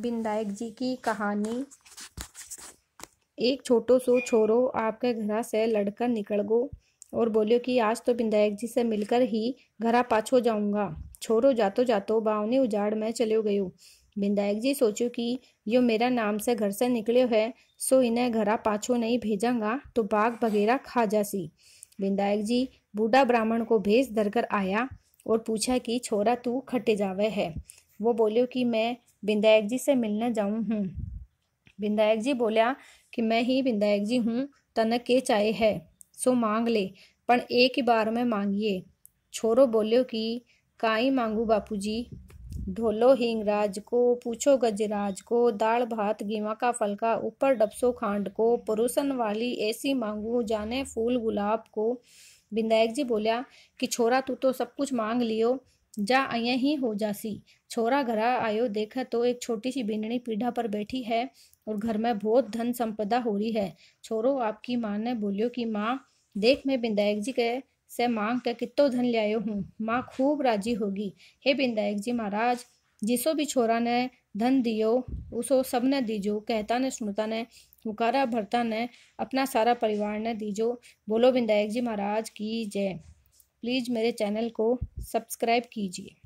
बिंदायक जी की कहानी एक छोटो सो छोरो आपके घर से लड़कर निकल गो और बोलियो कि आज तो बिंदायक जी से मिलकर ही घरा पाछो जाऊंगा छोरो जातो जातो बावनी उजाड़ में चले गयो बिंदायक जी सोचो कि यो मेरा नाम से घर से निकलो है सो इन्हें घरा पाछो नहीं भेजांगा तो बाघ बगेरा खा जासी बिंदायक जी बूढ़ा ब्राह्मण को भेज धरकर आया और पूछा कि छोरा तू खटे जावे है वो बोलियो कि मैं बिंदायक जी से मिलने जाऊँ हूँ बिंदायक जी बोलिया कि मैं ही बिंदायक जी हूँ तनक के चाय है सो मांग ले पर एक ही बार में मांगिए छोरो बोलो कि काई मांगू बापू जी ढोलो हिंगराज को पूछो गजराज को दाल भात गेवा का फलका ऊपर डबसो खांड को पुरुषन वाली ऐसी मांगू जाने फूल गुलाब को बिंदायक जी बोलिया कि छोरा तू तो सब कुछ मांग लियो जा ही हो जासी छोरा घरा आयो देखा तो एक छोटी सी बिनड़ी पीढ़ा पर बैठी है और घर में बहुत धन संपदा हो रही है छोरो आपकी माँ ने बोलियो कि माँ देख मैं बिंदायक जी के से मांग के कितो धन आयो हूँ माँ खूब राजी होगी हे बिंदायक जी महाराज जिसो भी छोरा ने धन दियो उसो सब ने दीजो कहता ने सुनता ने हुकारा भरता ने अपना सारा परिवार ने दीजो बोलो बिंदायक जी महाराज की जय प्लीज़ मेरे चैनल को सब्सक्राइब कीजिए